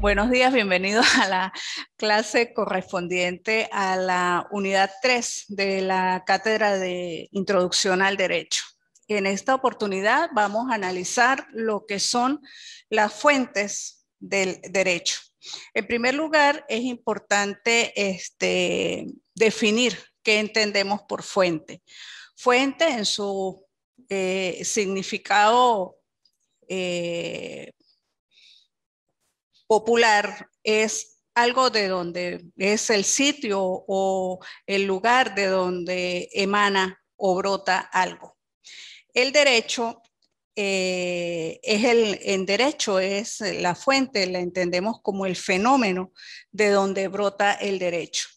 Buenos días, bienvenidos a la clase correspondiente a la unidad 3 de la Cátedra de Introducción al Derecho. En esta oportunidad vamos a analizar lo que son las fuentes del derecho. En primer lugar, es importante este, definir ¿Qué entendemos por fuente? Fuente en su eh, significado eh, popular es algo de donde es el sitio o el lugar de donde emana o brota algo. El derecho eh, es el en derecho es la fuente, la entendemos como el fenómeno de donde brota el derecho.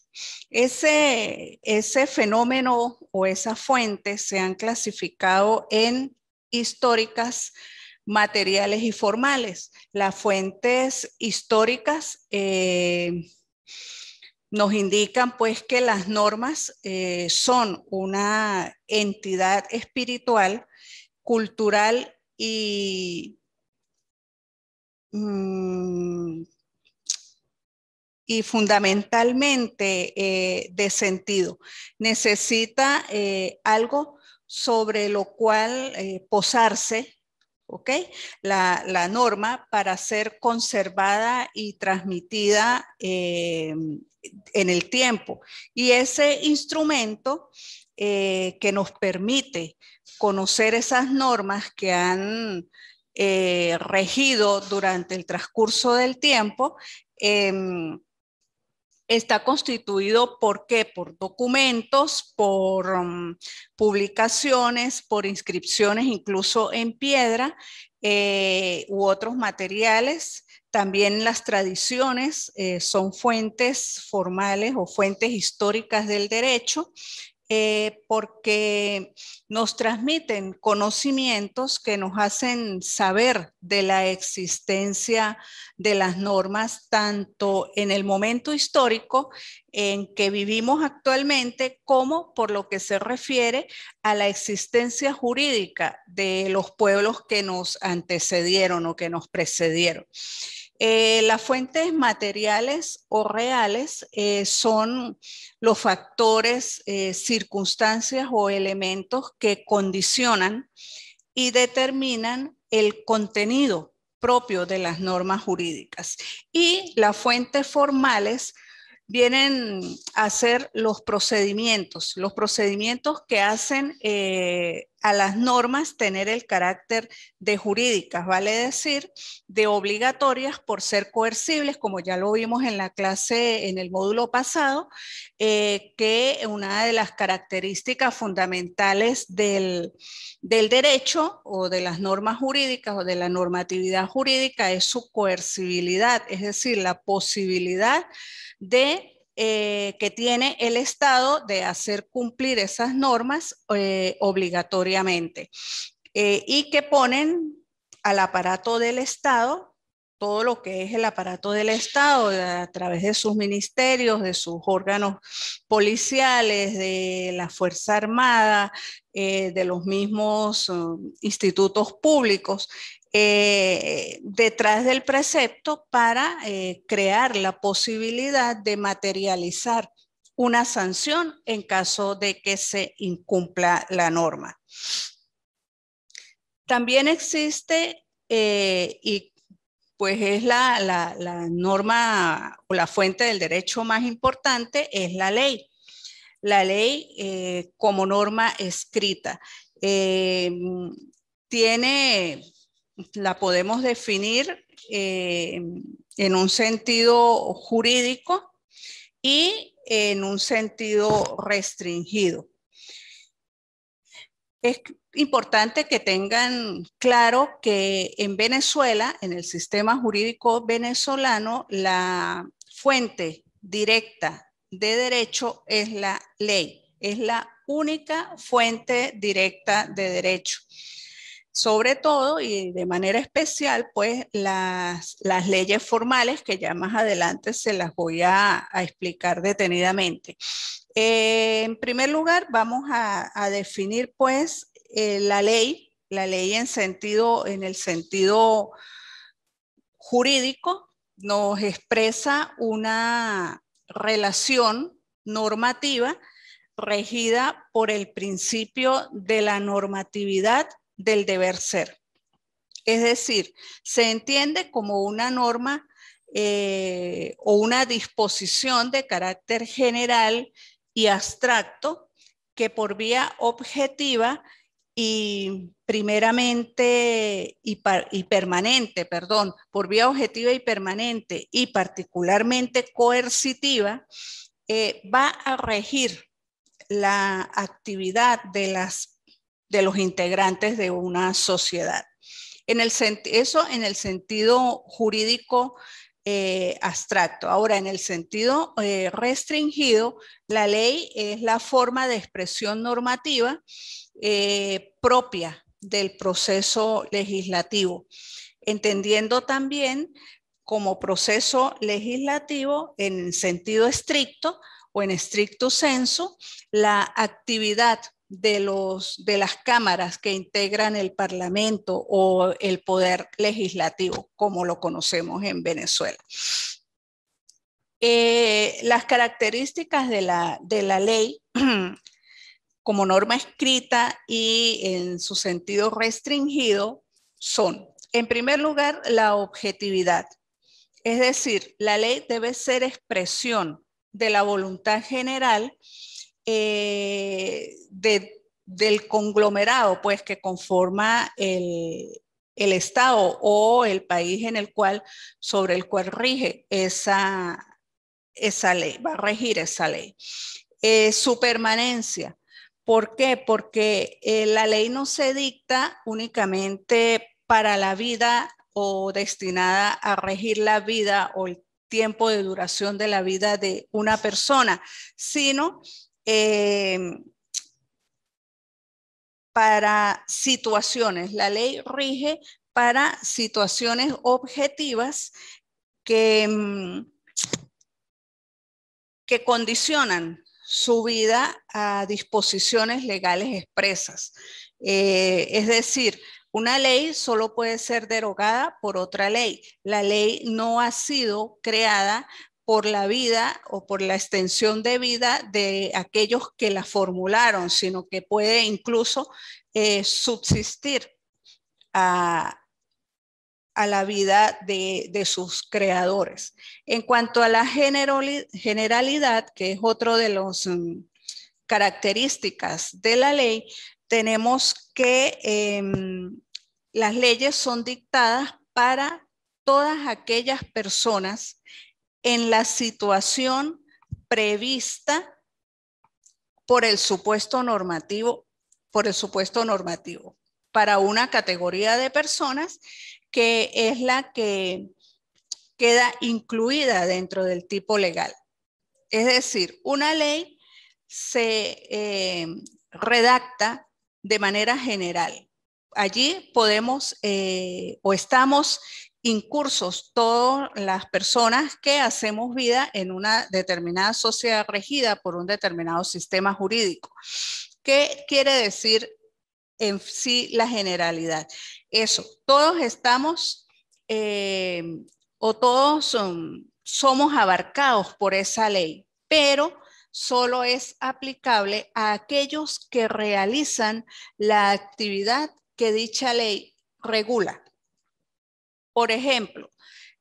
Ese, ese fenómeno o esa fuente se han clasificado en históricas, materiales y formales. Las fuentes históricas eh, nos indican pues que las normas eh, son una entidad espiritual, cultural y mm, y fundamentalmente eh, de sentido. Necesita eh, algo sobre lo cual eh, posarse, ¿ok? La, norma para ser conservada y transmitida en el tiempo. Y ese instrumento que nos permite conocer esas normas que han... regido durante el transcurso del tiempo, em, está constituido por qué? Por documentos, por um, publicaciones, por inscripciones incluso en piedra eh, u otros materiales. También las tradiciones eh, son fuentes formales o fuentes históricas del derecho eh, porque nos transmiten conocimientos que nos hacen saber de la existencia de las normas, tanto en el momento histórico en que vivimos actualmente, como por lo que se refiere a la existencia jurídica de los pueblos que nos antecedieron o que nos precedieron. Eh, las fuentes materiales o reales eh, son los factores, eh, circunstancias o elementos que condicionan y determinan el contenido propio de las normas jurídicas. Y las fuentes formales vienen a ser los procedimientos, los procedimientos que hacen a las normas tener el carácter de jurídicas, vale decir, de obligatorias por ser coercibles, como ya lo vimos en la clase, en el módulo pasado, eh, que una de las características fundamentales del, del derecho o de las normas jurídicas o de la normatividad jurídica es su coercibilidad, es decir, la posibilidad de eh, que tiene el Estado de hacer cumplir esas normas eh, obligatoriamente eh, y que ponen al aparato del Estado, todo lo que es el aparato del Estado a través de sus ministerios, de sus órganos policiales, de la Fuerza Armada, de los mismos um, institutos públicos, eh, detrás del precepto para eh, crear la posibilidad de materializar una sanción en caso de que se incumpla la norma. También existe, eh, y pues es la, norma o la fuente del derecho más importante, es la ley. La ley como norma escrita. tiene la podemos definir eh, en un sentido jurídico y en un sentido restringido. Es importante que tengan claro que en Venezuela, en el sistema jurídico venezolano, la fuente directa de derecho es la ley, es la única fuente directa de derecho sobre todo y de manera especial, pues las, leyes formales que ya más adelante se las voy a, explicar detenidamente. Eh, en primer lugar, vamos a, definir pues eh, la ley, la ley en, sentido, en el sentido jurídico nos expresa una relación normativa regida por el principio de la normatividad del deber ser. Es decir, se entiende como una norma eh, o una disposición de carácter general y abstracto que por vía objetiva y primeramente y, permanente, perdón, por vía objetiva y permanente y particularmente coercitiva, eh, va a regir la actividad de las de los integrantes de una sociedad. En el eso en el sentido jurídico eh, abstracto. Ahora, en el sentido eh, restringido, la ley es la forma de expresión normativa eh, propia del proceso legislativo, entendiendo también como proceso legislativo en sentido estricto o en estricto senso la actividad de, las cámaras que integran el Parlamento o el Poder Legislativo, como lo conocemos en Venezuela. Eh, las características de la, de la ley como norma escrita y en su sentido restringido son, en primer lugar, la objetividad. Es decir, la ley debe ser expresión de la voluntad general eh, del conglomerado pues, que conforma el, Estado o el país en el cual, sobre el cual rige esa, esa ley, va a regir esa ley. Eh, su permanencia. ¿Por qué? Porque eh, la ley no se dicta únicamente para la vida o destinada a regir la vida o el tiempo de duración de la vida de una persona, sino Em, para situaciones. La ley rige para situaciones objetivas que, em, que condicionan su vida a disposiciones legales expresas. Eh, es decir, una ley solo puede ser derogada por otra ley. La ley no ha sido creada por la vida o por la extensión de vida de aquellos que la formularon, sino que puede incluso eh, subsistir a, la vida de, sus creadores. En cuanto a la generalidad, que es otro de las mm, características de la ley, tenemos que em, las leyes son dictadas para todas aquellas personas en la situación prevista por el supuesto normativo, por el supuesto normativo para una categoría de personas que es la que queda incluida dentro del tipo legal. Es decir, una ley se eh, redacta de manera general. Allí podemos eh, o estamos incursos todas las personas que hacemos vida en una determinada sociedad regida por un determinado sistema jurídico. ¿Qué quiere decir en sí la generalidad? Eso, todos estamos eh, o todos somos abarcados por esa ley, pero solo es aplicable a aquellos que realizan la actividad que dicha ley regula. Por ejemplo,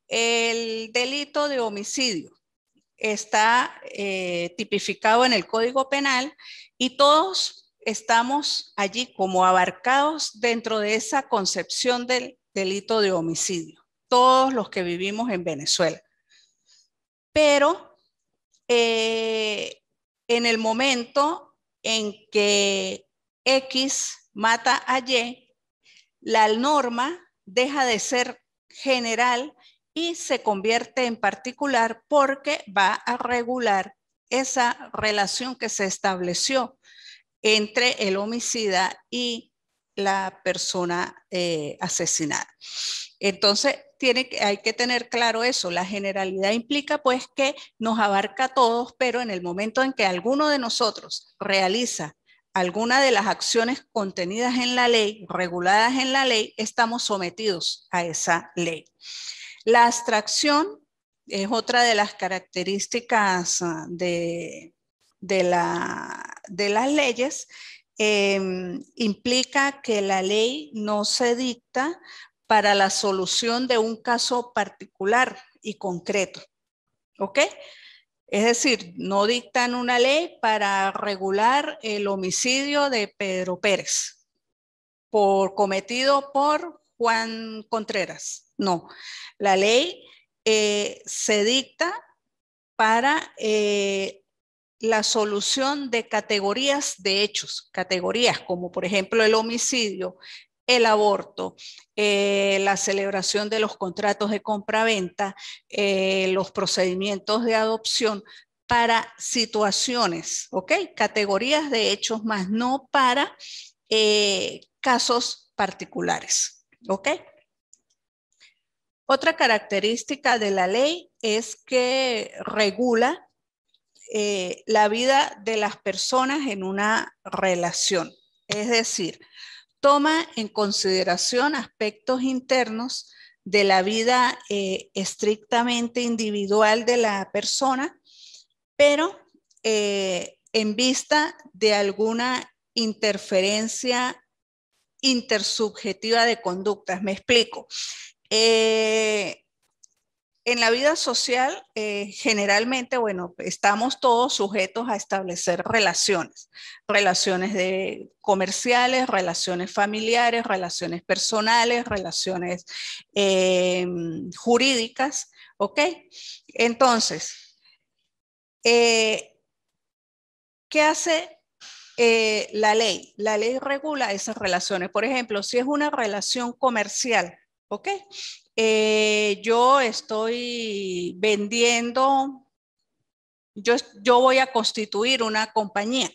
el delito de homicidio está eh, tipificado en el Código Penal y todos estamos allí como abarcados dentro de esa concepción del delito de homicidio, todos los que vivimos en Venezuela. Pero eh, en el momento en que X mata a Y, la norma deja de ser general y se convierte en particular porque va a regular esa relación que se estableció entre el homicida y la persona eh, asesinada. Entonces, tiene, hay que tener claro eso. La generalidad implica pues que nos abarca a todos, pero en el momento en que alguno de nosotros realiza alguna de las acciones contenidas en la ley, reguladas en la ley, estamos sometidos a esa ley. La abstracción es otra de las características ah, de, las leyes. Em, implica que la ley no se dicta para la solución de un caso particular y concreto. ¿Ok? Es decir, no dictan una ley para regular el homicidio de Pedro Pérez por cometido por Juan Contreras. No, la ley eh, se dicta para eh, la solución de categorías de hechos, categorías como por ejemplo el homicidio, el aborto, eh, la celebración de los contratos de compraventa, venta eh, los procedimientos de adopción para situaciones, ¿ok? Categorías de hechos, más no para eh, casos particulares, ¿ok? Otra característica de la ley es que regula la vida de las personas en una relación, es decir, toma en consideración aspectos internos de la vida eh, estrictamente individual de la persona, pero eh, en vista de alguna interferencia intersubjetiva de conductas. Me explico. Eh, en la vida social, eh, generalmente, bueno, estamos todos sujetos a establecer relaciones, relaciones de comerciales, relaciones familiares, relaciones personales, relaciones eh, jurídicas, ¿ok? Entonces, eh, ¿qué hace la ley? La ley regula esas relaciones. Por ejemplo, si es una relación comercial, ¿Ok? Eh, yo estoy vendiendo, yo, yo voy a constituir una compañía.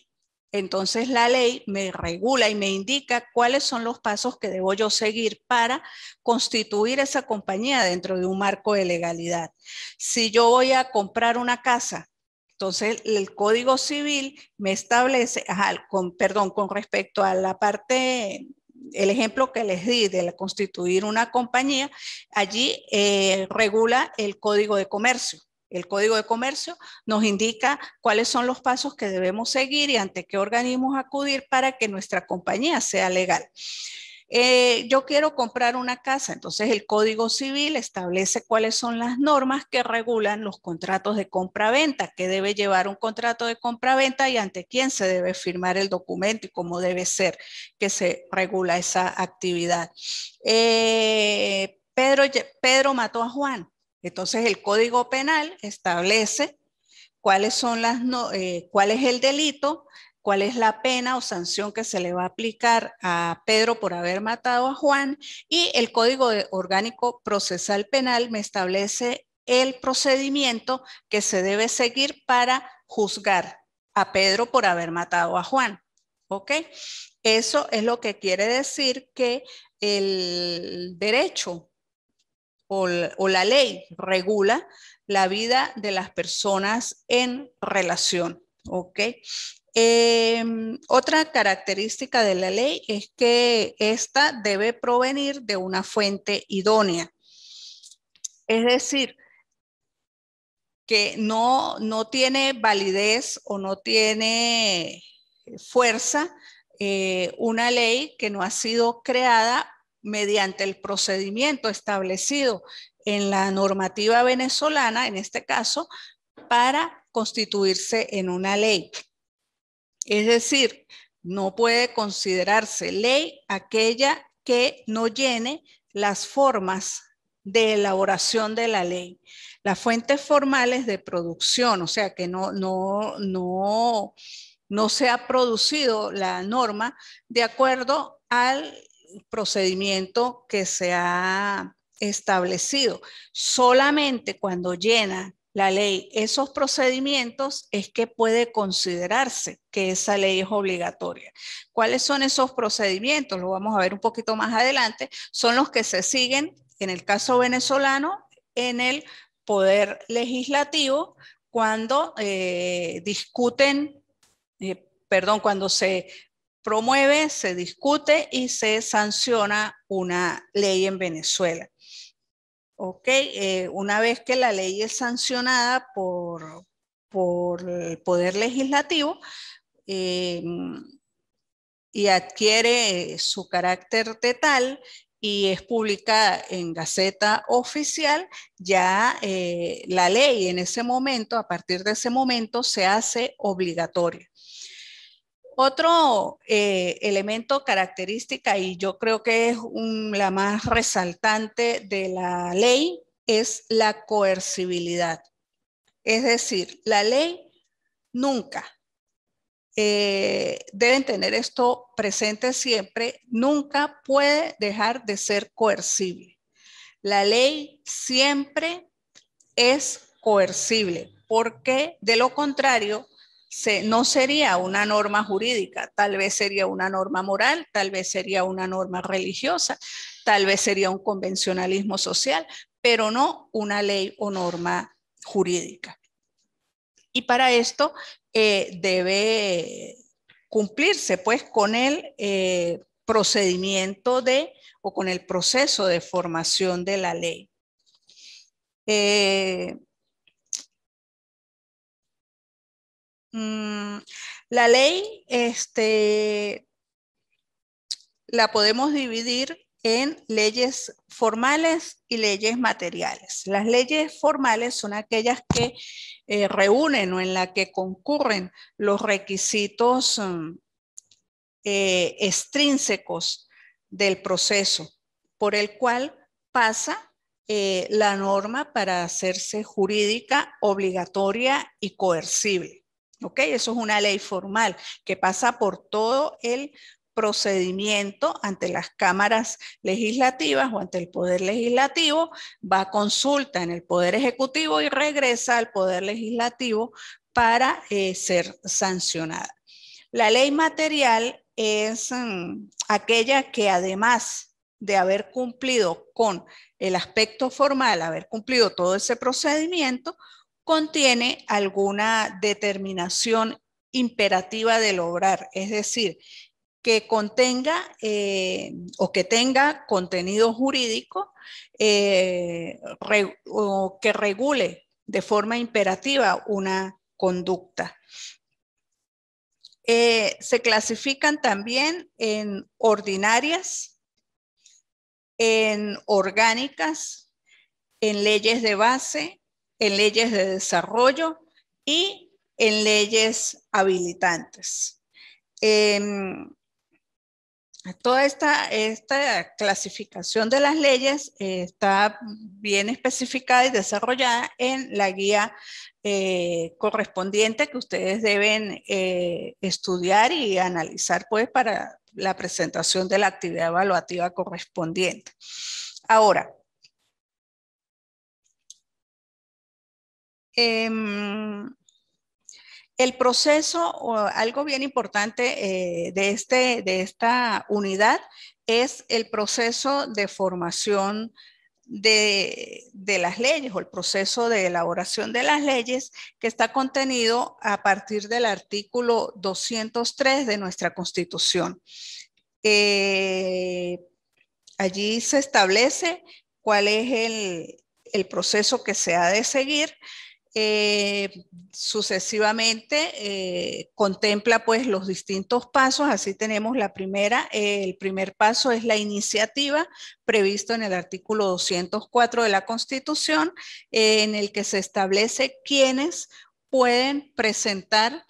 Entonces la ley me regula y me indica cuáles son los pasos que debo yo seguir para constituir esa compañía dentro de un marco de legalidad. Si yo voy a comprar una casa, entonces el Código Civil me establece, con, perdón, con respecto a la parte el ejemplo que les di de constituir una compañía, allí eh, regula el código de comercio. El Código de Comercio nos indica cuáles son los pasos que debemos seguir y ante qué organismos acudir para que nuestra compañía sea legal. Eh, yo quiero comprar una casa, entonces el Código Civil establece cuáles son las normas que regulan los contratos de compra-venta, qué debe llevar un contrato de compra-venta y ante quién se debe firmar el documento y cómo debe ser que se regula esa actividad. Eh, Pedro, Pedro mató a Juan, entonces el Código Penal establece cuáles son las, eh, cuál es el delito, cuál es la pena o sanción que se le va a aplicar a Pedro por haber matado a Juan y el Código Orgánico Procesal Penal me establece el procedimiento que se debe seguir para juzgar a Pedro por haber matado a Juan. ¿Ok? Eso es lo que quiere decir que el derecho o, la ley regula la vida de las personas en relación. ¿Ok? Em, otra característica de la ley es que esta debe provenir de una fuente idónea. Es decir, que no, no tiene validez o no tiene fuerza eh, una ley que no ha sido creada mediante el procedimiento establecido en la normativa venezolana, en este caso, para constituirse en una ley. Es decir, no puede considerarse ley aquella que no llene las formas de elaboración de la ley. Las fuentes formales de producción, o sea, que no, no, no, no se ha producido la norma de acuerdo al procedimiento que se ha establecido. Solamente cuando llena la ley esos procedimientos es que puede considerarse que esa ley es obligatoria. ¿Cuáles son esos procedimientos? Lo vamos a ver un poquito más adelante. Son los que se siguen, en el caso venezolano, en el poder legislativo cuando eh, discuten, eh, perdón, cuando se promueve, se discute y se sanciona una ley en Venezuela. Ok, eh, una vez que la ley es sancionada por, el Poder Legislativo eh, y adquiere eh, su carácter de tal y es publicada en Gaceta Oficial, ya la ley en ese momento, a partir de ese momento, se hace obligatoria. Otro eh, elemento característica, y yo creo que es la más resaltante de la ley, es la coercibilidad. Es decir, la ley nunca, eh, deben tener esto presente siempre, nunca puede dejar de ser coercible. La ley siempre es coercible, porque de lo contrario no sería una norma jurídica, tal vez sería una norma moral, tal vez sería una norma religiosa, tal vez sería un convencionalismo social, pero no una ley o norma jurídica. Y para esto eh, debe cumplirse pues con el eh, procedimiento de o con el proceso de formación de la ley. Eh, Mm, la ley, este, la podemos dividir en leyes formales y leyes materiales. Las leyes formales son aquellas que eh, reúnen o en la que concurren los requisitos mm, eh, extrínsecos del proceso por el cual pasa eh, la norma para hacerse jurídica, obligatoria y coercible. Eso es una ley formal que pasa por todo el procedimiento ante las cámaras legislativas o ante el poder legislativo, va a consulta en el poder ejecutivo y regresa al poder legislativo para eh, ser sancionada. La ley material es mm, aquella que además de haber cumplido con el aspecto formal, haber cumplido todo ese procedimiento, contiene alguna determinación imperativa de lograr, es decir, que contenga eh, o que tenga contenido jurídico eh, o que regule de forma imperativa una conducta. Eh, se clasifican también en ordinarias, en orgánicas, en leyes de base, en leyes de desarrollo y en leyes habilitantes. Em, toda esta, esta, clasificación de las leyes eh, está bien especificada y desarrollada en la guía eh, correspondiente que ustedes deben eh, estudiar y analizar pues, para la presentación de la actividad evaluativa correspondiente. Ahora, Em, el proceso, o algo bien importante eh, de, este, de esta unidad, es el proceso de formación de, de, las leyes o el proceso de elaboración de las leyes que está contenido a partir del artículo 203 de nuestra Constitución. Eh, allí se establece cuál es el, el proceso que se ha de seguir eh, sucesivamente eh, contempla pues los distintos pasos. Así tenemos la primera. Eh, el primer paso es la iniciativa previsto en el artículo 204 de la Constitución, en el que se establece quienes pueden presentar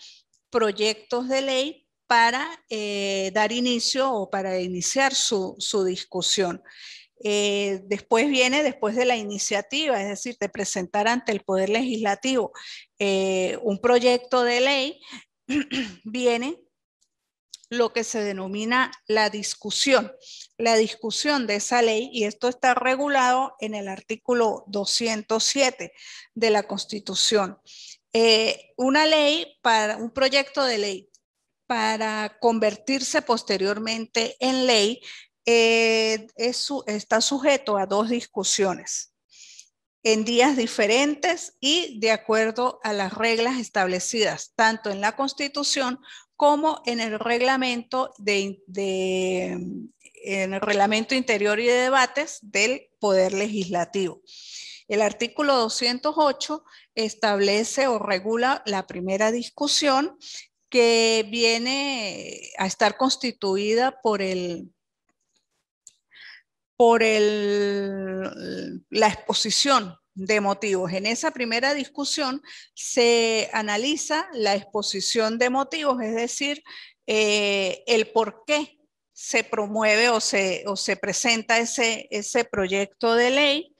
proyectos de ley para dar inicio o para iniciar su discusión. Eh, después viene después de la iniciativa, es decir, de presentar ante el Poder Legislativo eh, un proyecto de ley, viene lo que se denomina la discusión, la discusión de esa ley, y esto está regulado en el artículo 207 de la Constitución. Eh, una ley para un proyecto de ley para convertirse posteriormente en ley eh, está sujeto a dos discusiones en días diferentes y de acuerdo a las reglas establecidas, tanto en la Constitución como en el reglamento, de, mm, en el reglamento interior y de debates del Poder Legislativo. El artículo 208 establece o regula la primera discusión que viene a estar constituida por el, por la exposición de motivos. En esa primera discusión se analiza la exposición de motivos, es decir, eh, el por qué se promueve o se, o se presenta ese, ese, proyecto de ley,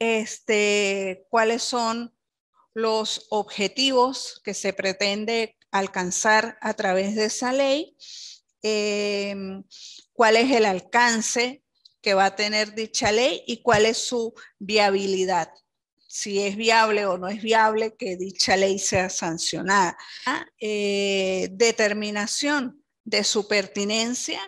este, cuáles son los objetivos que se pretende alcanzar a través de esa ley, em, cuál es el alcance que va a tener dicha ley y cuál es su viabilidad, si es viable o no es viable que dicha ley sea sancionada. Ah, eh, determinación de su pertinencia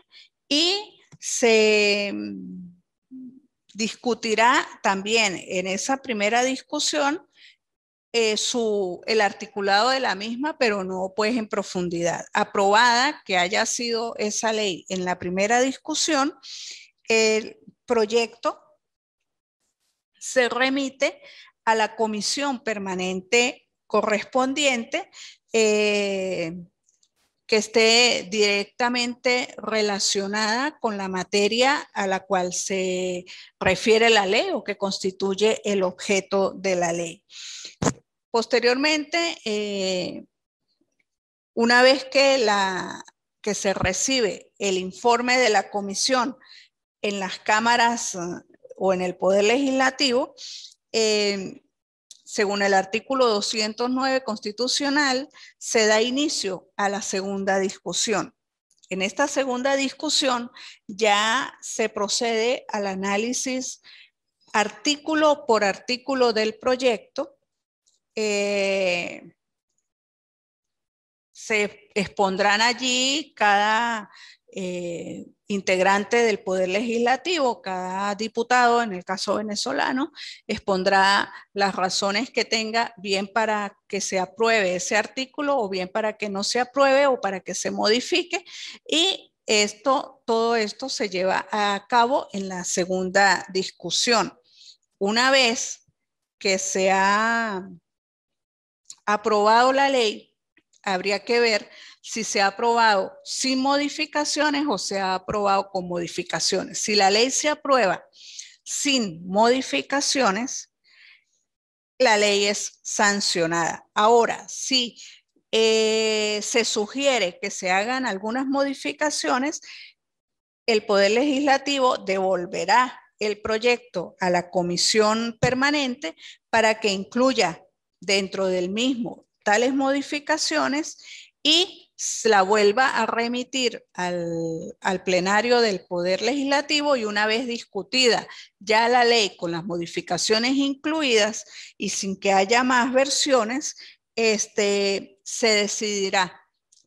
y se mm, discutirá también en esa primera discusión eh, su, el articulado de la misma, pero no pues en profundidad. Aprobada que haya sido esa ley en la primera discusión, el proyecto se remite a la comisión permanente correspondiente eh, que esté directamente relacionada con la materia a la cual se refiere la ley o que constituye el objeto de la ley. Posteriormente, eh, una vez que, que se recibe el informe de la comisión en las cámaras eh, o en el poder legislativo, eh, según el artículo 209 constitucional, se da inicio a la segunda discusión. En esta segunda discusión ya se procede al análisis artículo por artículo del proyecto. Eh, se expondrán allí cada eh, integrante del Poder Legislativo, cada diputado, en el caso venezolano, expondrá las razones que tenga, bien para que se apruebe ese artículo o bien para que no se apruebe o para que se modifique. Y esto, todo esto se lleva a cabo en la segunda discusión. Una vez que se ha aprobado la ley, habría que ver si se ha aprobado sin modificaciones o se ha aprobado con modificaciones. Si la ley se aprueba sin modificaciones, la ley es sancionada. Ahora, si eh, se sugiere que se hagan algunas modificaciones, el Poder Legislativo devolverá el proyecto a la comisión permanente para que incluya dentro del mismo tales modificaciones y la vuelva a remitir al, plenario del Poder Legislativo y una vez discutida ya la ley con las modificaciones incluidas y sin que haya más versiones, este, se decidirá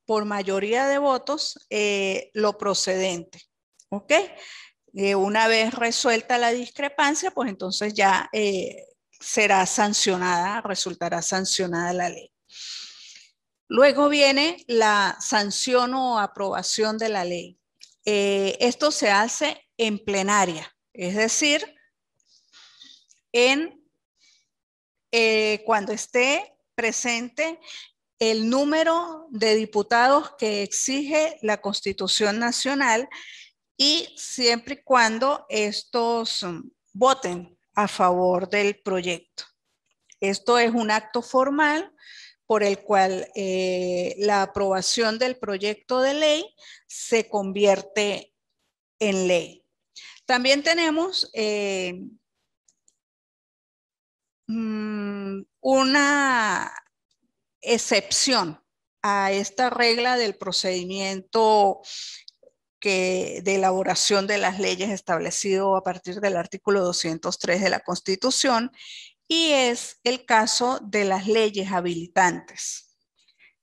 por mayoría de votos eh, lo procedente. ¿Ok? Eh, una vez resuelta la discrepancia, pues entonces ya eh, será sancionada, resultará sancionada la ley. Luego viene la sanción o aprobación de la ley. Eh, esto se hace en plenaria, es decir, en eh, cuando esté presente el número de diputados que exige la Constitución Nacional y siempre y cuando estos um, voten a favor del proyecto. Esto es un acto formal por el cual eh, la aprobación del proyecto de ley se convierte en ley. También tenemos eh, mm, una excepción a esta regla del procedimiento de elaboración de las leyes establecido a partir del artículo 203 de la Constitución y es el caso de las leyes habilitantes.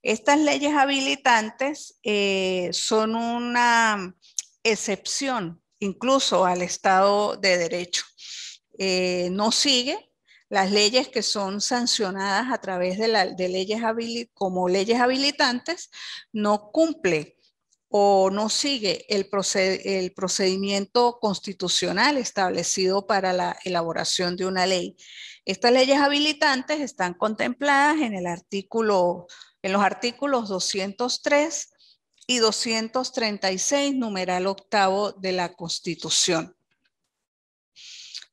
Estas leyes habilitantes eh, son una excepción incluso al Estado de Derecho. Eh, no sigue las leyes que son sancionadas a través de, leyes como leyes habilitantes, no cumple o no sigue el procedimiento constitucional establecido para la elaboración de una ley. Estas leyes habilitantes están contempladas en los artículos 203 y 236, numeral octavo de la Constitución.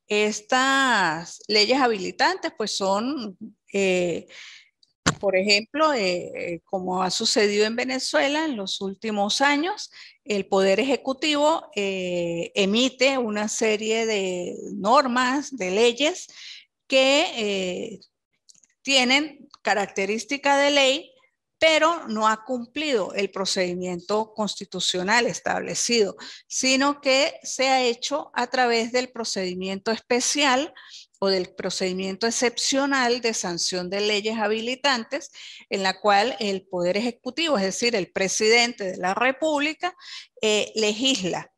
Estas leyes habilitantes, pues son, eh, por ejemplo, eh, eh, como ha sucedido en Venezuela en los últimos años, el Poder Ejecutivo emite una serie de normas, de leyes que eh, tienen característica de ley, pero no ha cumplido el procedimiento constitucional establecido, sino que se ha hecho a través del procedimiento especial o del procedimiento excepcional de sanción de leyes habilitantes, en la cual el Poder Ejecutivo, es decir, el presidente de la República, eh, legisla,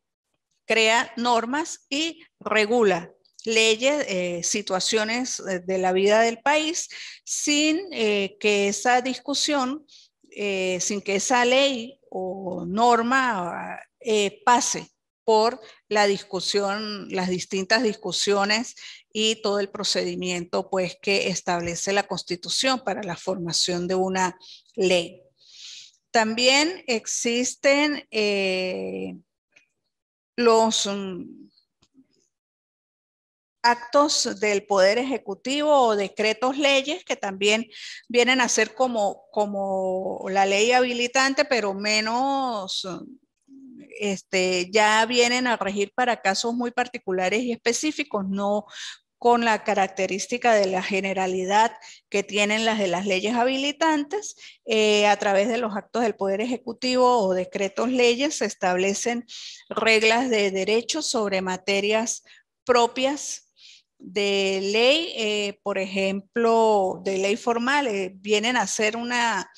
crea normas y regula leyes, eh, situaciones eh, de la vida del país, sin eh, que esa discusión, sin que esa ley o norma pase por la discusión, las distintas discusiones y todo el procedimiento pues que establece la Constitución para la formación de una ley. También existen los mm, actos del Poder Ejecutivo o decretos leyes que también vienen a ser como, como la ley habilitante, pero menos, este, ya vienen a regir para casos muy particulares y específicos, no con la característica de la generalidad que tienen las de las leyes habilitantes. Eh, a través de los actos del Poder Ejecutivo o decretos leyes se establecen reglas de derecho sobre materias propias de ley, eh, por ejemplo, de ley formal, eh, vienen a ser una,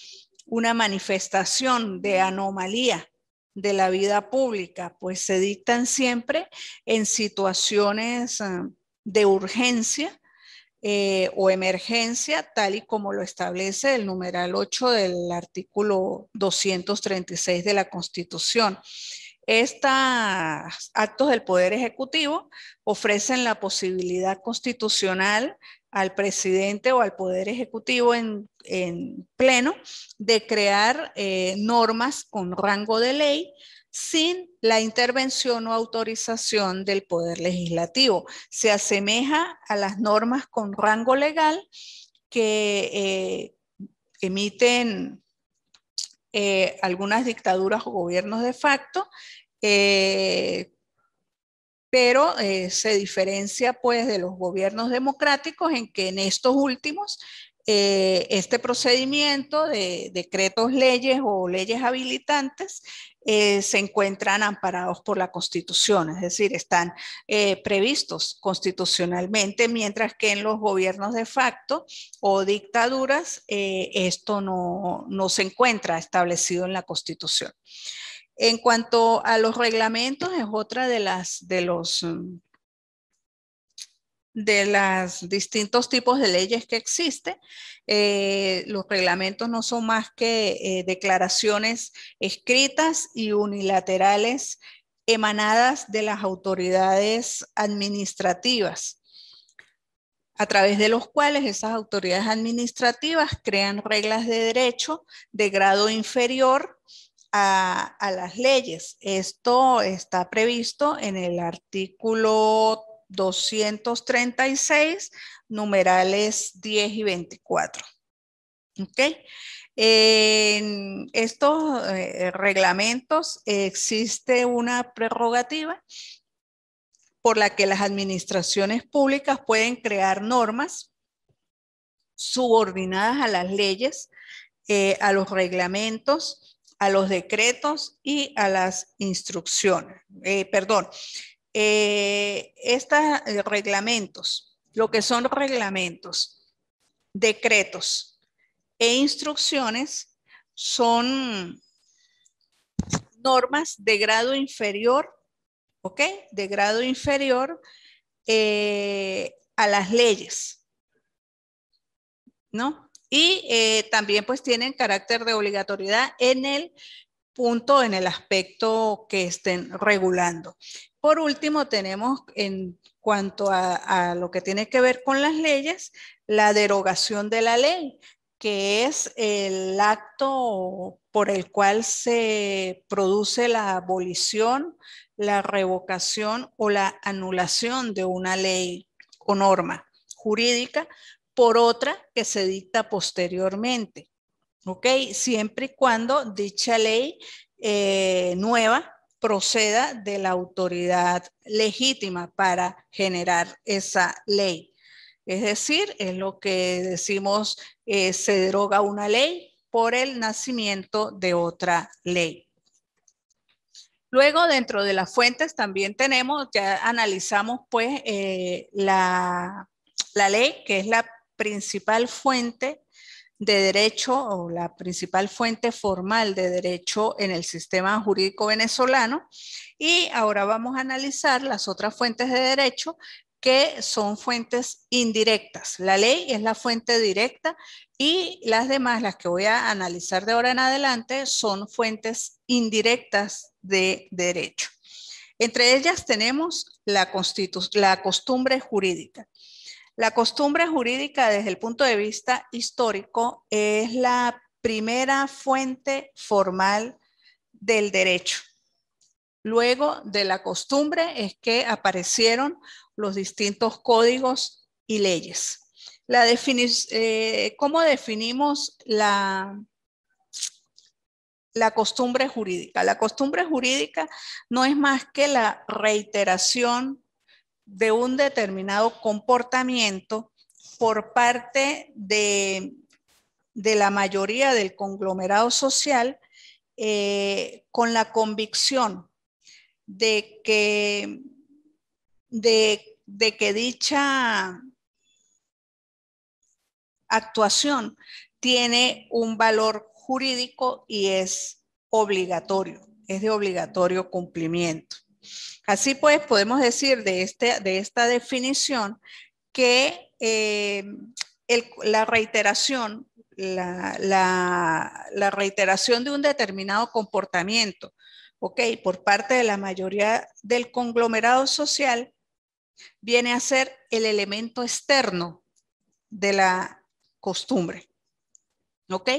una manifestación de anomalía de la vida pública, pues se dictan siempre en situaciones ah, de urgencia eh, o emergencia, tal y como lo establece el numeral 8 del artículo 236 de la Constitución. Estos actos del Poder Ejecutivo ofrecen la posibilidad constitucional al presidente o al Poder Ejecutivo en, pleno de crear eh, normas con rango de ley sin la intervención o autorización del Poder Legislativo. Se asemeja a las normas con rango legal que eh, emiten eh, algunas dictaduras o gobiernos de facto, eh, pero eh, se diferencia pues de los gobiernos democráticos en que en estos últimos este procedimiento de decretos, leyes o leyes habilitantes eh, se encuentran amparados por la Constitución, es decir, están eh, previstos constitucionalmente, mientras que en los gobiernos de facto o dictaduras eh, esto no, no se encuentra establecido en la Constitución. En cuanto a los reglamentos, es otra de las de los mm, de los distintos tipos de leyes que existen. Eh, los reglamentos no son más que eh, declaraciones escritas y unilaterales emanadas de las autoridades administrativas, a través de los cuales esas autoridades administrativas crean reglas de derecho de grado inferior a, a, las leyes. Esto está previsto en el artículo 236, numerales 10 y 24. ¿Ok? En estos eh, reglamentos existe una prerrogativa por la que las administraciones públicas pueden crear normas subordinadas a las leyes, eh, a los reglamentos, a los decretos y a las instrucciones, eh, perdón, eh, estos eh, reglamentos, lo que son reglamentos, decretos e instrucciones son normas de grado inferior, ¿ok? De grado inferior eh, a las leyes, ¿no? Y también pues tienen carácter de obligatoriedad en el punto, en el aspecto que estén regulando. Por último, tenemos en cuanto a, lo que tiene que ver con las leyes, la derogación de la ley, que es el acto por el cual se produce la abolición, la revocación o la anulación de una ley o norma jurídica por otra que se dicta posteriormente. ¿Ok? Siempre y cuando dicha ley eh, nueva proceda de la autoridad legítima para generar esa ley. Es decir, es lo que decimos, eh, se deroga una ley por el nacimiento de otra ley. Luego, dentro de las fuentes también tenemos, ya analizamos pues eh, la, la ley, que es la principal fuente de derecho o la principal fuente formal de derecho en el sistema jurídico venezolano y ahora vamos a analizar las otras fuentes de derecho que son fuentes indirectas. La ley es la fuente directa y las demás, las que voy a analizar de ahora en adelante, son fuentes indirectas de derecho. Entre ellas tenemos la, la costumbre jurídica. La costumbre jurídica desde el punto de vista histórico es la primera fuente formal del derecho. Luego de la costumbre es que aparecieron los distintos códigos y leyes. Eh, ¿Cómo definimos la, la costumbre jurídica? La costumbre jurídica no es más que la reiteración de un determinado comportamiento por parte de, la mayoría del conglomerado social eh, con la convicción de que, de que dicha actuación tiene un valor jurídico y es obligatorio, es de obligatorio cumplimiento. Así pues, podemos decir de, este, de esta definición que eh, la reiteración, la, la, reiteración de un determinado comportamiento, ¿ok? Por parte de la mayoría del conglomerado social, viene a ser el elemento externo de la costumbre, ¿ok?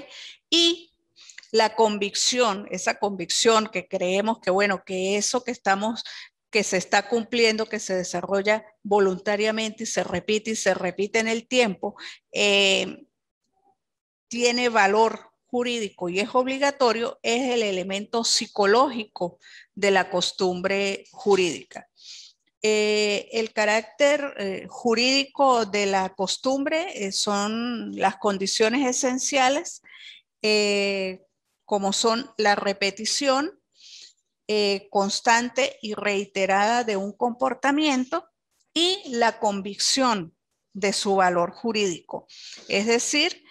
Y la convicción, esa convicción que creemos que, bueno, que eso que estamos que se está cumpliendo, que se desarrolla voluntariamente y se repite y se repite en el tiempo, eh, tiene valor jurídico y es obligatorio, es el elemento psicológico de la costumbre jurídica. Eh, el carácter eh, jurídico de la costumbre son las condiciones esenciales, como son la repetición, eh, constante y reiterada de un comportamiento y la convicción de su valor jurídico, es decir,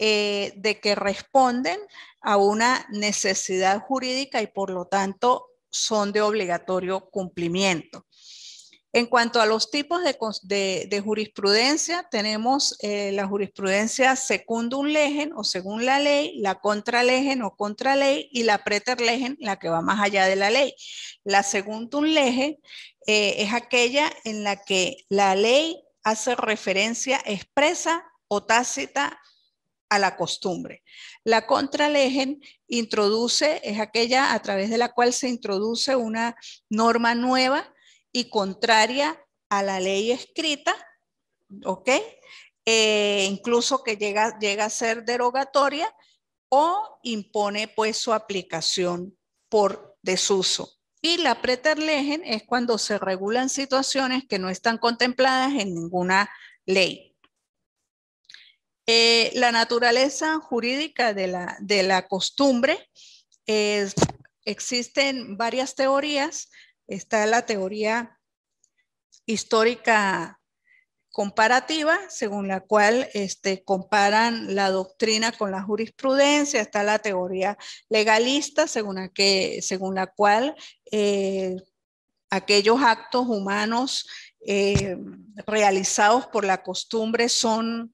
eh, de que responden a una necesidad jurídica y por lo tanto son de obligatorio cumplimiento. En cuanto a los tipos de, jurisprudencia, tenemos eh, la jurisprudencia secundum legen o según la ley, la contra o contra ley y la preter la que va más allá de la ley. La secundum legen eh, es aquella en la que la ley hace referencia expresa o tácita a la costumbre. La contralegen introduce, es aquella a través de la cual se introduce una norma nueva y contraria a la ley escrita, ¿ok? Eh, incluso que llega, llega a ser derogatoria o impone pues su aplicación por desuso. Y la preterlegen es cuando se regulan situaciones que no están contempladas en ninguna ley. Eh, la naturaleza jurídica de la, de la costumbre, existen varias teorías, está la teoría histórica comparativa, según la cual este, comparan la doctrina con la jurisprudencia, está la teoría legalista, según la, que, según la cual eh, aquellos actos humanos eh, realizados por la costumbre son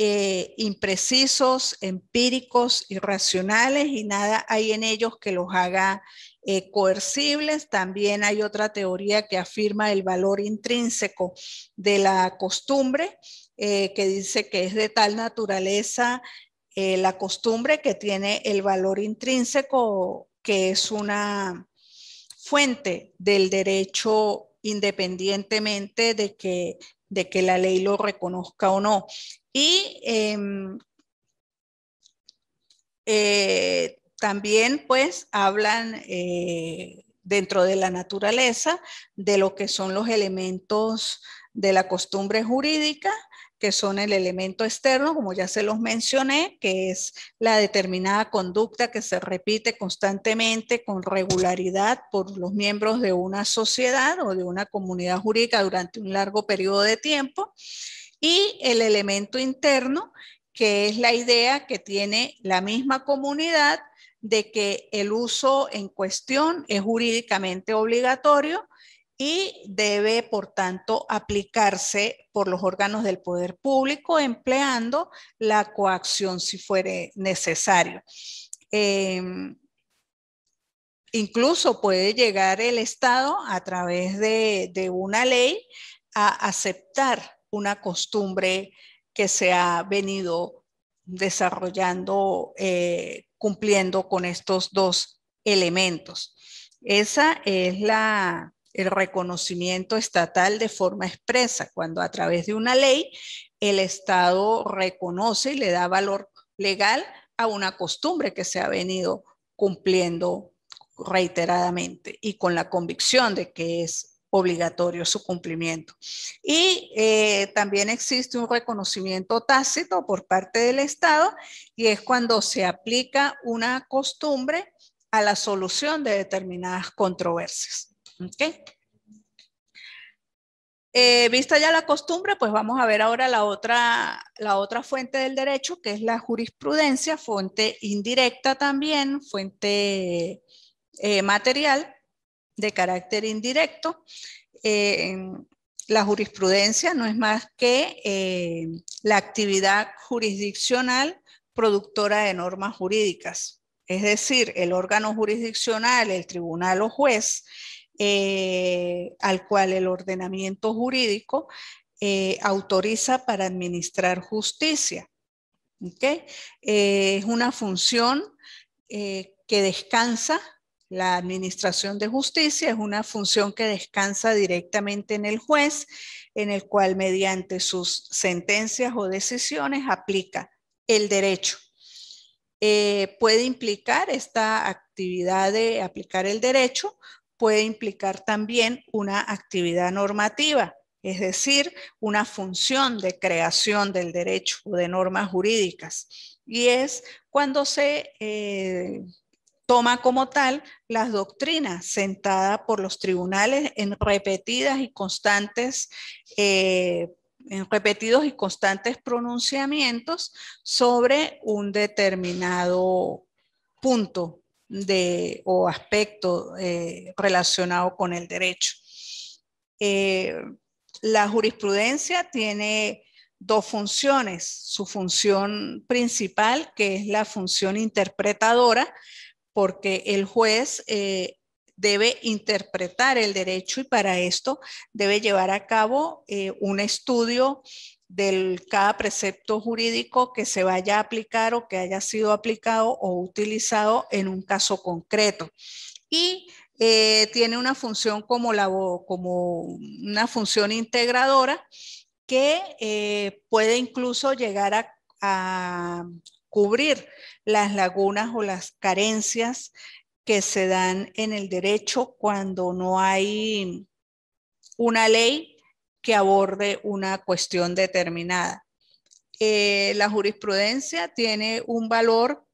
eh, imprecisos, empíricos, irracionales y nada hay en ellos que los haga eh, coercibles. También hay otra teoría que afirma el valor intrínseco de la costumbre, eh, que dice que es de tal naturaleza la costumbre que tiene el valor intrínseco, que es una fuente del derecho independientemente de que la ley lo reconozca o no. Y em, eh, también pues hablan eh, dentro de la naturaleza de lo que son los elementos de la costumbre jurídica que son el elemento externo, como ya se los mencioné, que es la determinada conducta que se repite constantemente con regularidad por los miembros de una sociedad o de una comunidad jurídica durante un largo periodo de tiempo y el elemento interno, que es la idea que tiene la misma comunidad de que el uso en cuestión es jurídicamente obligatorio y debe, por tanto, aplicarse por los órganos del poder público empleando la coacción si fuere necesario. Em, incluso puede llegar el Estado a través de una ley a aceptar una costumbre que se ha venido desarrollando, eh, cumpliendo con estos dos elementos. Esa es la, el reconocimiento estatal de forma expresa, cuando a través de una ley el Estado reconoce y le da valor legal a una costumbre que se ha venido cumpliendo reiteradamente y con la convicción de que es obligatorio su cumplimiento. Y eh, también existe un reconocimiento tácito por parte del Estado y es cuando se aplica una costumbre a la solución de determinadas controversias. Eh, vista ya la costumbre, pues vamos a ver ahora la otra, la otra fuente del derecho, que es la jurisprudencia, fuente indirecta también, fuente eh, material de carácter indirecto. Eh, la jurisprudencia no es más que eh, la actividad jurisdiccional productora de normas jurídicas. Es decir, el órgano jurisdiccional, el tribunal o juez, eh, al cual el ordenamiento jurídico autoriza para administrar justicia. es una función que descansa la administración de justicia es una función que descansa directamente en el juez, en el cual mediante sus sentencias o decisiones aplica el derecho. Eh, puede implicar esta actividad de aplicar el derecho, puede implicar también una actividad normativa, es decir, una función de creación del derecho o de normas jurídicas. Y es cuando se eh, toma como tal las doctrinas sentadas por los tribunales en repetidas y constantes eh, en repetidos y constantes pronunciamientos sobre un determinado punto de, o aspecto eh, relacionado con el derecho. Eh, la jurisprudencia tiene dos funciones, su función principal, que es la función interpretadora, porque el juez eh, debe interpretar el derecho y para esto debe llevar a cabo eh, un estudio de cada precepto jurídico que se vaya a aplicar o que haya sido aplicado o utilizado en un caso concreto. Y eh, tiene una función como, una función integradora que puede incluso llegar a cubrir las lagunas o las carencias que se dan en el derecho cuando no hay una ley que aborde una cuestión determinada. Eh, la jurisprudencia tiene un valor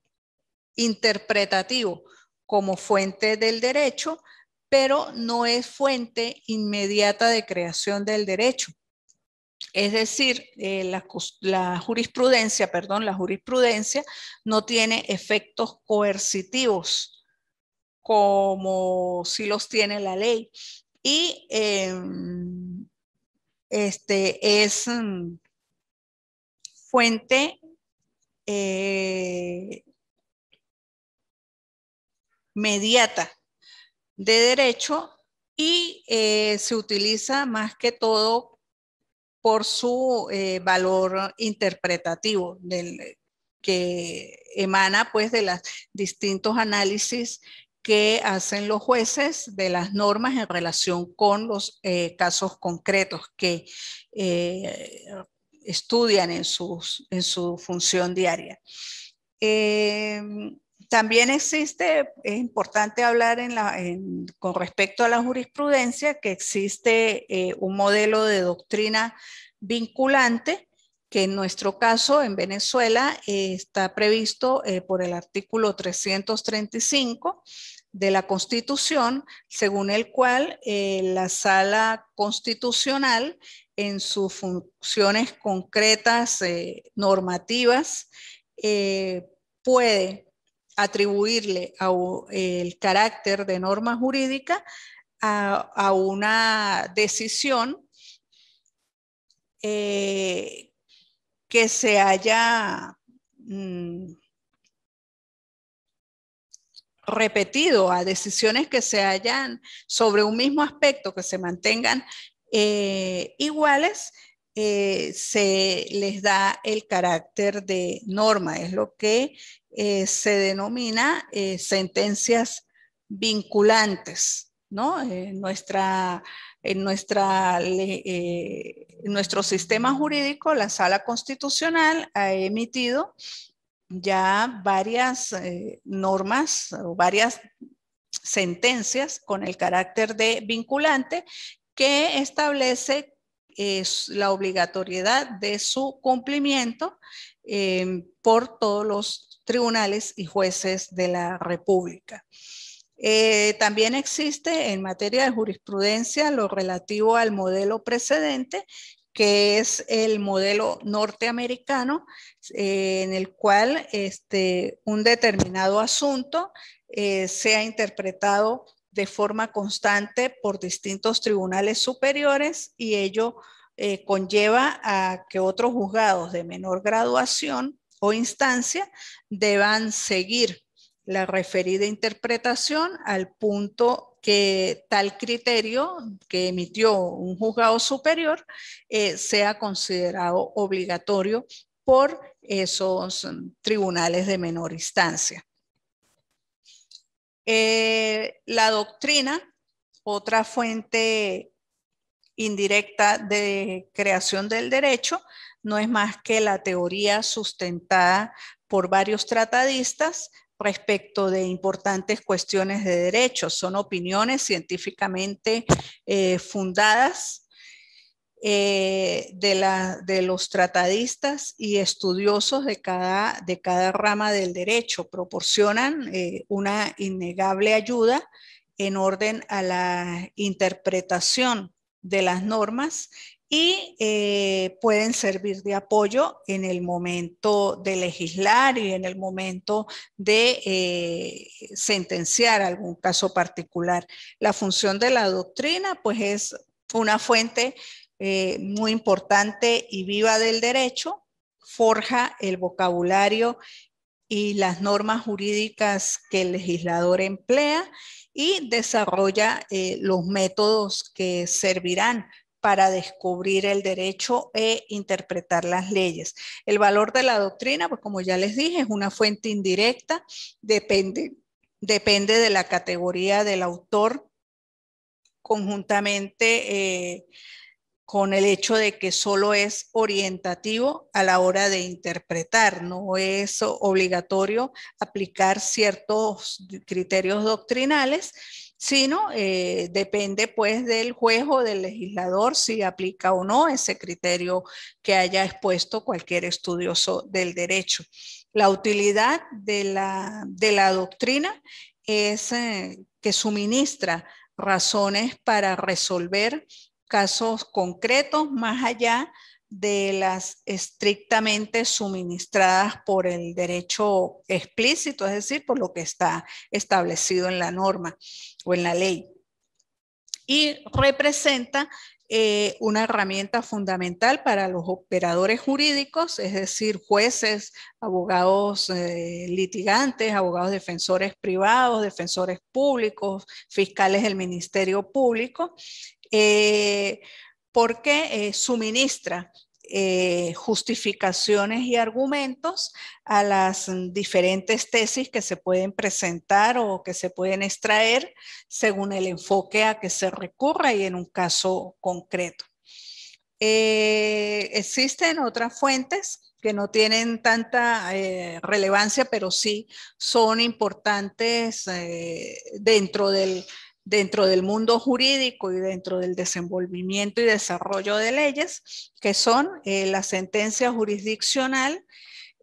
interpretativo como fuente del derecho, pero no es fuente inmediata de creación del derecho. Es decir, eh, la, jurisprudencia, perdón, la jurisprudencia no tiene efectos coercitivos como si los tiene la ley. Y em, este es mm, fuente eh, mediata de derecho y eh, se utiliza más que todo por su eh, valor interpretativo que emana pues de los distintos análisis que hacen los jueces de las normas en relación con los eh, casos concretos que eh, estudian en, su función diaria. También existe, es importante hablar con respecto a la jurisprudencia, que existe eh, un modelo de doctrina vinculante que en nuestro caso en Venezuela eh, está previsto eh, por el artículo 335 de la Constitución, según el cual la sala constitucional en sus funciones concretas normativas puede atribuirle a, el carácter de norma jurídica a, una decisión eh, que se haya mm, repetido a decisiones que se hayan sobre un mismo aspecto, que se mantengan eh, iguales, eh, se les da el carácter de norma, es lo que eh, se denomina eh, sentencias vinculantes, ¿no? Eh, en nuestra, en nuestro sistema jurídico, la Sala Constitucional ha emitido ya varias normas o varias sentencias con el carácter de vinculante que establece la obligatoriedad de su cumplimiento por todos los tribunales y jueces de la República. Eh, también existe en materia de jurisprudencia lo relativo al modelo precedente, que es el modelo norteamericano, eh, en el cual este, un determinado asunto eh, sea interpretado de forma constante por distintos tribunales superiores y ello conlleva a que otros juzgados de menor graduación instancia deban seguir la referida interpretación al punto que tal criterio que emitió un juzgado superior eh, sea considerado obligatorio por esos tribunales de menor instancia. Eh, la doctrina, otra fuente indirecta de creación del derecho, no es más que la teoría sustentada por varios tratadistas respecto de importantes cuestiones de derecho Son opiniones científicamente eh, fundadas eh, de, los tratadistas y estudiosos de cada, rama del derecho. Proporcionan eh, una innegable ayuda en orden a la interpretación de las normas y eh, pueden servir de apoyo en el momento de legislar y en el momento de eh, sentenciar algún caso particular. La función de la doctrina, pues es una fuente eh, muy importante y viva del derecho, forja el vocabulario y las normas jurídicas que el legislador emplea y desarrolla los métodos que servirán para descubrir el derecho e interpretar las leyes. El valor de la doctrina, pues como ya les dije, es una fuente indirecta, depende, depende de la categoría del autor conjuntamente eh, con el hecho de que solo es orientativo a la hora de interpretar, no es obligatorio aplicar ciertos criterios doctrinales sino eh, depende pues del juez o del legislador si aplica o no ese criterio que haya expuesto cualquier estudioso del derecho. La utilidad de la, doctrina es eh, que suministra razones para resolver casos concretos más allá de las estrictamente suministradas por el derecho explícito, es decir, por lo que está establecido en la norma o en la ley. Y representa eh, una herramienta fundamental para los operadores jurídicos, es decir, jueces, abogados eh, litigantes, abogados defensores privados, defensores públicos, fiscales del Ministerio Público. Eh, porque eh, suministra eh, justificaciones y argumentos a las diferentes tesis que se pueden presentar o que se pueden extraer según el enfoque a que se recurra y en un caso concreto. Eh, existen otras fuentes que no tienen tanta relevancia, pero sí son importantes dentro del dentro del mundo jurídico y dentro del desenvolvimiento y desarrollo de leyes, que son eh, la sentencia jurisdiccional,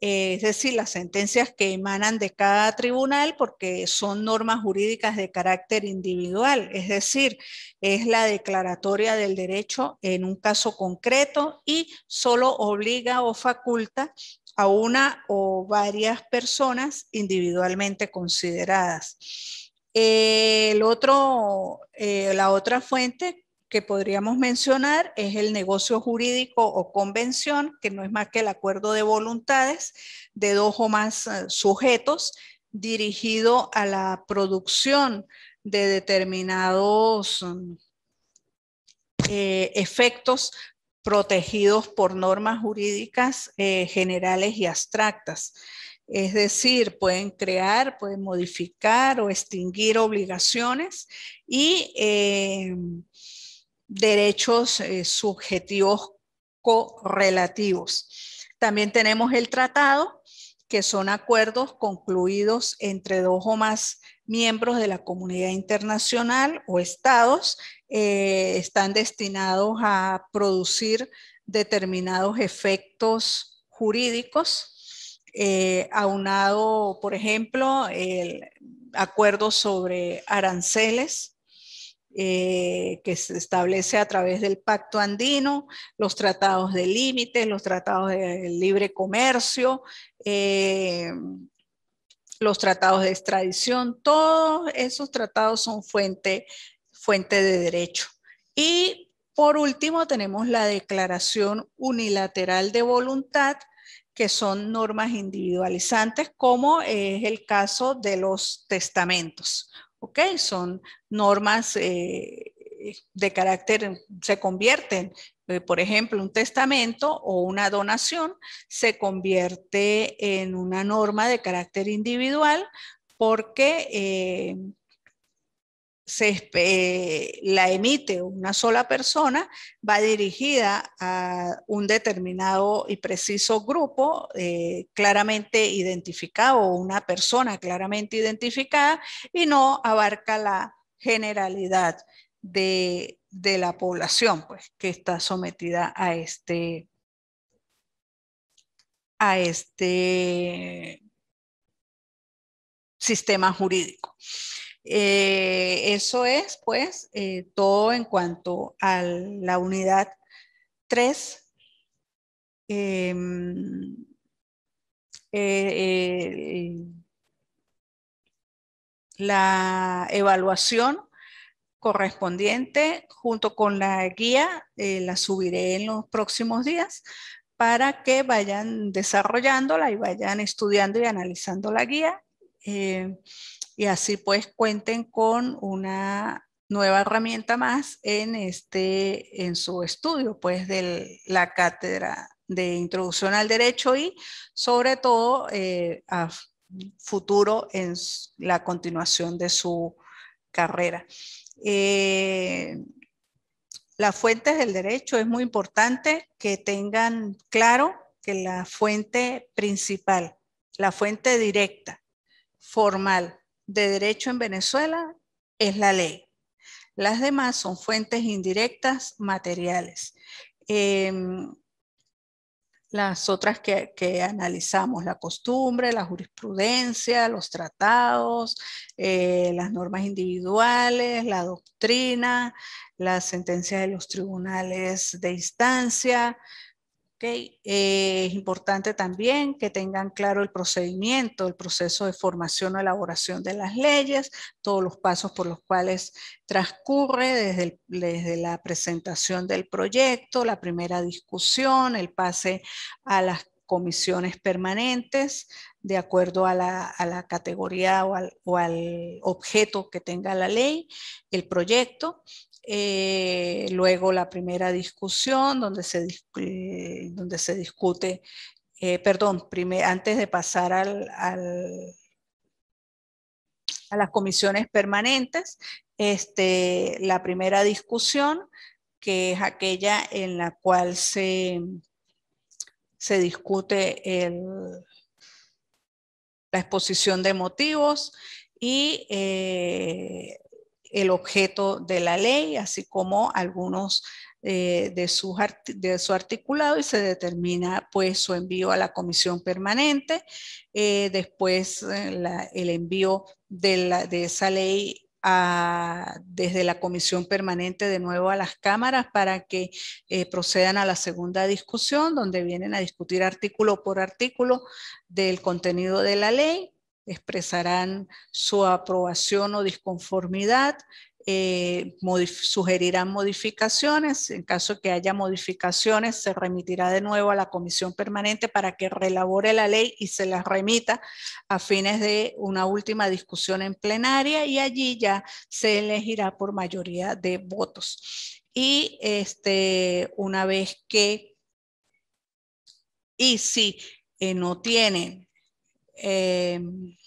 eh, es decir, las sentencias que emanan de cada tribunal porque son normas jurídicas de carácter individual, es decir, es la declaratoria del derecho en un caso concreto y solo obliga o faculta a una o varias personas individualmente consideradas. Eh, el otro, eh, la otra fuente que podríamos mencionar es el negocio jurídico o convención, que no es más que el acuerdo de voluntades de dos o más eh, sujetos dirigido a la producción de determinados mm, efectos protegidos por normas jurídicas generales y abstractas. Es decir, pueden crear, pueden modificar o extinguir obligaciones y eh, derechos eh, subjetivos correlativos. También tenemos el tratado, que son acuerdos concluidos entre dos o más miembros de la comunidad internacional o estados eh, están destinados a producir determinados efectos jurídicos eh, aunado, por ejemplo, el acuerdo sobre aranceles eh, que se establece a través del Pacto Andino, los tratados de límites, los tratados de libre comercio, eh, los tratados de extradición, todos esos tratados son fuente, fuente de derecho. Y por último tenemos la Declaración Unilateral de Voluntad, que son normas individualizantes, como eh, es el caso de los testamentos. ¿Ok? Son normas eh, de carácter, se convierten, eh, por ejemplo, un testamento o una donación se convierte en una norma de carácter individual porque se, eh, la emite una sola persona, va dirigida a un determinado y preciso grupo eh, claramente identificado o una persona claramente identificada y no abarca la generalidad de, de la población pues, que está sometida a este, a este sistema jurídico. Eh, eso es, pues, eh, todo en cuanto a la unidad 3. Em, eh, la evaluación correspondiente junto con la guía, la subiré en los próximos días para que vayan desarrollándola y vayan estudiando y analizando la guía y así pues cuenten con una nueva herramienta más en, este, en su estudio pues de la cátedra de introducción al derecho y sobre todo eh, a futuro en la continuación de su carrera. Eh, las fuentes del derecho es muy importante que tengan claro que la fuente principal, la fuente directa, formal, de derecho en Venezuela es la ley. Las demás son fuentes indirectas materiales. Em, las otras que, analizamos, la costumbre, la jurisprudencia, los tratados, eh, las normas individuales, la doctrina, las sentencias de los tribunales de instancia, eh, es importante también que tengan claro el procedimiento, el proceso de formación o elaboración de las leyes, todos los pasos por los cuales transcurre desde, la presentación del proyecto, la primera discusión, el pase a las comisiones permanentes de acuerdo a la, categoría o al, o al, objeto que tenga la ley, el proyecto, eh, luego la primera discusión donde se, eh, donde se discute, eh, perdón, antes de pasar al, a las comisiones permanentes, este, la primera discusión que es aquella en la cual se, se discute el, la exposición de motivos y el objeto de la ley, así como algunos eh, de, sus de, su articulado y se determina pues su envío a la comisión permanente, eh, después eh, el envío de, esa ley desde la comisión permanente de nuevo a las cámaras para que procedan a la segunda discusión, donde vienen a discutir artículo por artículo del contenido de la ley expresarán su aprobación o disconformidad, eh, sugerirán modificaciones. En caso que haya modificaciones, se remitirá de nuevo a la comisión permanente para que relabore la ley y se las remita a fines de una última discusión en plenaria y allí ya se elegirá por mayoría de votos. Y este, una vez que, y si eh, no tienen Em,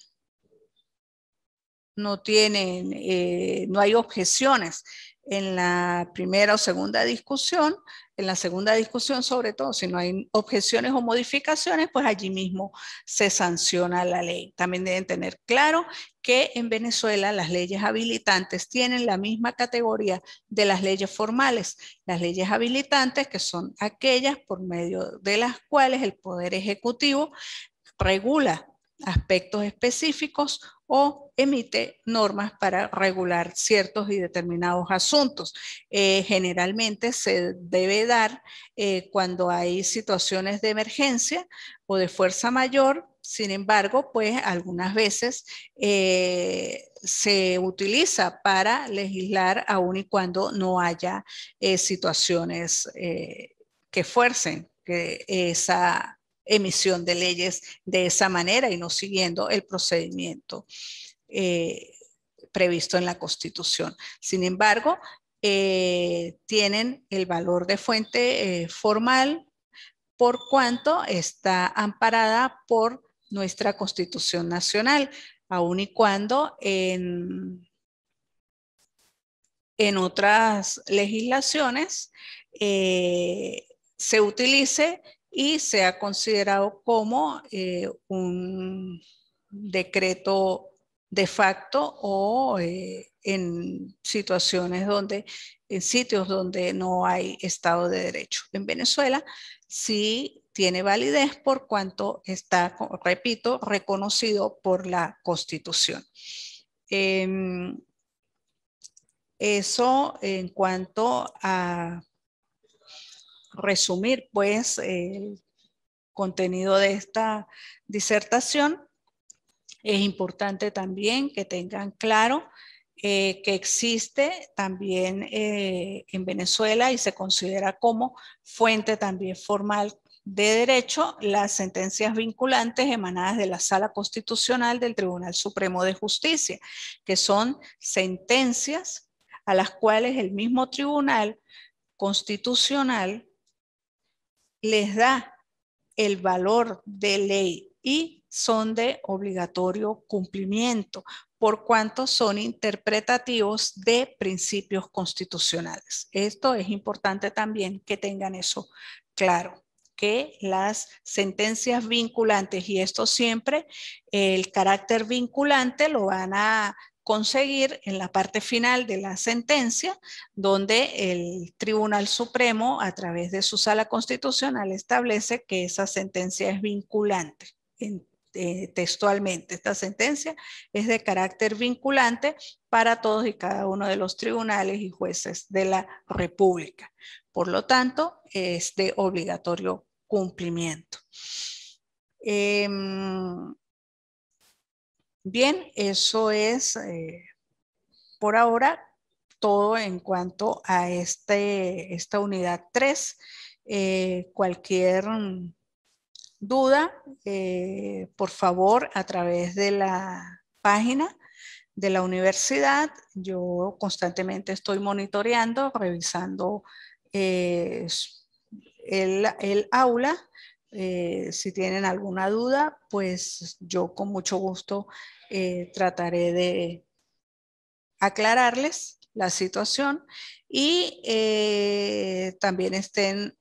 no tienen, eh, no hay objeciones en la primera o segunda discusión, en la segunda discusión sobre todo, si no hay objeciones o modificaciones, pues allí mismo se sanciona la ley. También deben tener claro que en Venezuela las leyes habilitantes tienen la misma categoría de las leyes formales. Las leyes habilitantes, que son aquellas por medio de las cuales el Poder Ejecutivo regula aspectos específicos o emite normas para regular ciertos y determinados asuntos. Eh, generalmente se debe dar eh, cuando hay situaciones de emergencia o de fuerza mayor. Sin embargo, pues algunas veces eh, se utiliza para legislar aun y cuando no haya situaciones que fuercen que esa emisión de leyes de esa manera y no siguiendo el procedimiento eh, previsto en la Constitución. Sin embargo, eh, tienen el valor de fuente eh, formal por cuanto está amparada por nuestra Constitución Nacional, aun y cuando en, en otras legislaciones se utilice y se ha considerado como eh, un decreto de facto o eh, en situaciones donde, en sitios donde no hay Estado de Derecho. En Venezuela sí tiene validez por cuanto está, repito, reconocido por la Constitución. Em, eso en cuanto a resumir pues el contenido de esta disertación, es importante también que tengan claro eh, que existe también eh, en Venezuela y se considera como fuente también formal de derecho las sentencias vinculantes emanadas de la Sala Constitucional del Tribunal Supremo de Justicia, que son sentencias a las cuales el mismo Tribunal Constitucional les da el valor de ley y son de obligatorio cumplimiento, por cuanto son interpretativos de principios constitucionales. Esto es importante también que tengan eso claro que las sentencias vinculantes, y esto siempre, el carácter vinculante lo van a conseguir en la parte final de la sentencia, donde el Tribunal Supremo, a través de su sala constitucional, establece que esa sentencia es vinculante. Eh, textualmente, esta sentencia es de carácter vinculante para todos y cada uno de los tribunales y jueces de la República. Por lo tanto, es de obligatorio cumplimiento. Em, Bien, eso es eh, por ahora todo en cuanto a este, esta unidad 3. Eh, cualquier mm, duda, eh, por favor, a través de la página de la universidad, yo constantemente estoy monitoreando, revisando el aula eh, si tienen alguna duda, pues yo con mucho gusto eh, trataré de aclararles la situación y eh, también estén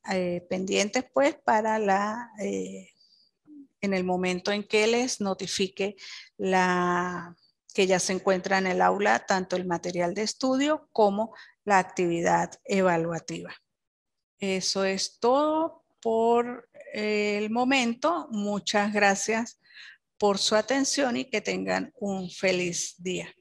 pendientes pues para la en el momento en que les notifique la que ya se encuentra en el aula tanto el material de estudio como la actividad evaluativa. Eso es todo por el momento. Muchas gracias por su atención y que tengan un feliz día.